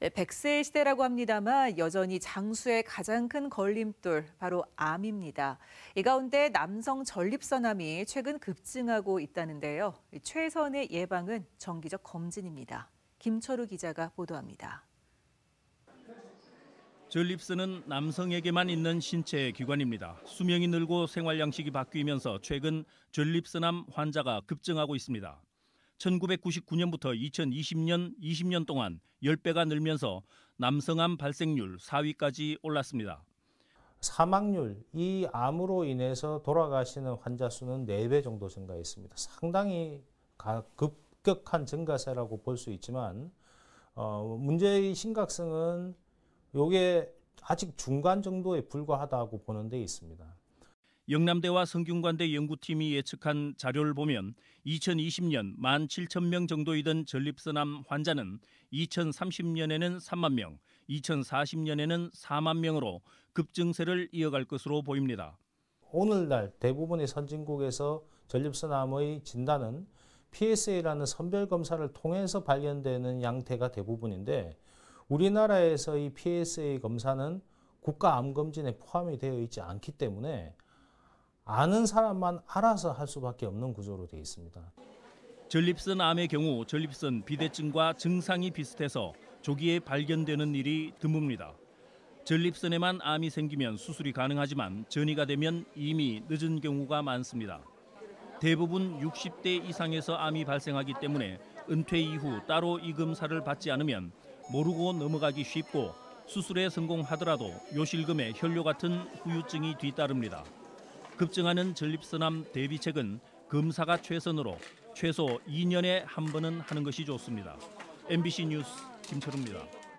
100세 예, 시대라고 합니다만 여전히 장수의 가장 큰 걸림돌 바로 암입니다. 이 가운데 남성 전립선암이 최근 급증하고 있다는데요. 최선의 예방은 정기적 검진입니다. 김철우 기자가 보도합니다. 전립선은 남성에게만 있는 신체 기관입니다. 수명이 늘고 생활 양식이 바뀌면서 최근 전립선암 환자가 급증하고 있습니다. 1999년부터 2020년 20년 동안 10배가 늘면서 남성암 발생률 4위까지 올랐습니다. 사망률, 이 암으로 인해서 돌아가시는 환자 수는 4배 정도 증가했습니다. 상당히 급격한 증가세라고 볼 수 있지만 어, 문제의 심각성은 요게 아직 중간 정도에 불과하다고 보는 데 있습니다. 영남대와 성균관대 연구팀이 예측한 자료를 보면 2020년 1만 7천 명 정도이던 전립선암 환자는 2030년에는 3만 명, 2040년에는 4만 명으로 급증세를 이어갈 것으로 보입니다. 오늘날 대부분의 선진국에서 전립선암의 진단은 PSA라는 선별 검사를 통해서 발견되는 양태가 대부분인데 우리나라에서 이 PSA 검사는 국가암검진에 포함이 되어 있지 않기 때문에 아는 사람만 알아서 할 수밖에 없는 구조로 되어 있습니다. 전립선 암의 경우 전립선 비대증과 증상이 비슷해서 조기에 발견되는 일이 드뭅니다. 전립선에만 암이 생기면 수술이 가능하지만 전이가 되면 이미 늦은 경우가 많습니다. 대부분 60대 이상에서 암이 발생하기 때문에 은퇴 이후 따로 이금사를 받지 않으면 모르고 넘어가기 쉽고 수술에 성공하더라도 요실금에 혈뇨 같은 후유증이 뒤따릅니다. 급증하는 전립선암 대비책은 검사가 최선으로 최소 2년에 한 번은 하는 것이 좋습니다. MBC 뉴스 김철우입니다.